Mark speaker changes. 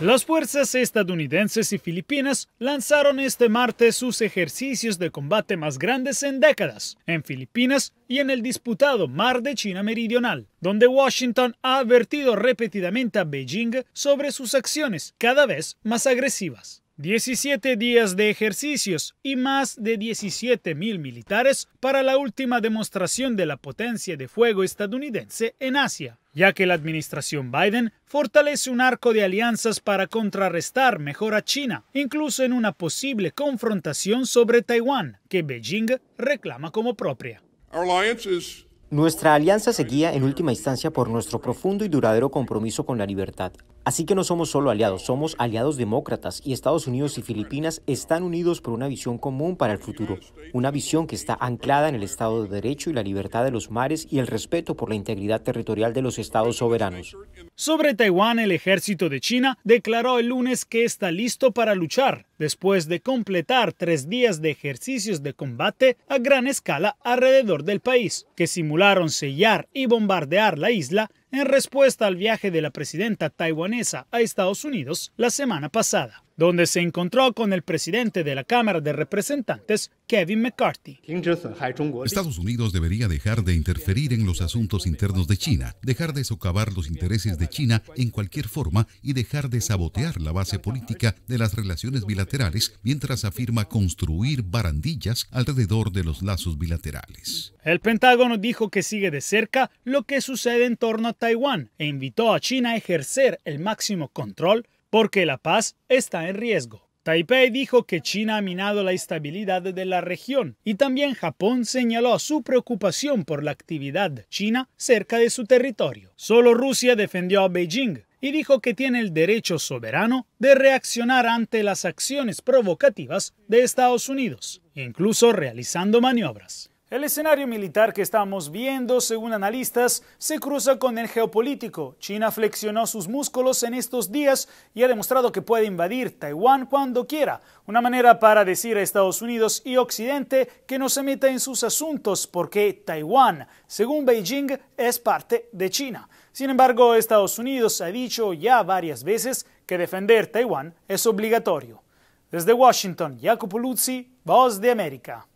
Speaker 1: Las fuerzas estadounidenses y filipinas lanzaron este martes sus ejercicios de combate más grandes en décadas, en Filipinas y en el disputado mar de China Meridional, donde Washington ha advertido repetidamente a Beijing sobre sus acciones cada vez más agresivas. 17 días de ejercicios y más de 17 militares para la última demostración de la potencia de fuego estadounidense en Asia, ya que la administración Biden fortalece un arco de alianzas para contrarrestar mejor a China, incluso en una posible confrontación sobre Taiwán, que Beijing reclama como propia.
Speaker 2: Nuestra alianza se guía en última instancia por nuestro profundo y duradero compromiso con la libertad, Así que no somos solo aliados, somos aliados demócratas y Estados Unidos y Filipinas están unidos por una visión común para el futuro, una visión que está anclada en el Estado de Derecho y la libertad de los mares y el respeto por la integridad territorial de los estados soberanos. Sobre Taiwán, el ejército
Speaker 1: de China declaró el lunes que está listo para luchar, después de completar tres días de ejercicios de combate a gran escala alrededor del país, que simularon sellar y bombardear la isla en respuesta al viaje de la presidenta taiwanesa a Estados Unidos la semana pasada donde se encontró con el presidente de la Cámara de Representantes, Kevin McCarthy. Estados
Speaker 3: Unidos debería dejar de interferir en los asuntos internos de China, dejar de socavar los intereses de China en cualquier forma y dejar de sabotear la base política de las relaciones bilaterales mientras afirma construir barandillas alrededor de los lazos bilaterales.
Speaker 1: El Pentágono dijo que sigue de cerca lo que sucede en torno a Taiwán e invitó a China a ejercer el máximo control porque la paz está en riesgo. Taipei dijo que China ha minado la estabilidad de la región y también Japón señaló su preocupación por la actividad china cerca de su territorio. Solo Rusia defendió a Beijing y dijo que tiene el derecho soberano de reaccionar ante las acciones provocativas de Estados Unidos, incluso realizando maniobras. El escenario militar que estamos viendo, según analistas, se cruza con el geopolítico. China flexionó sus músculos en estos días y ha demostrado que puede invadir Taiwán cuando quiera, una manera para decir a Estados Unidos y Occidente que no se meta en sus asuntos porque Taiwán, según Beijing, es parte de China. Sin embargo, Estados Unidos ha dicho ya varias veces que defender Taiwán es obligatorio. Desde Washington, Jacopo Luzzi, Voz de América.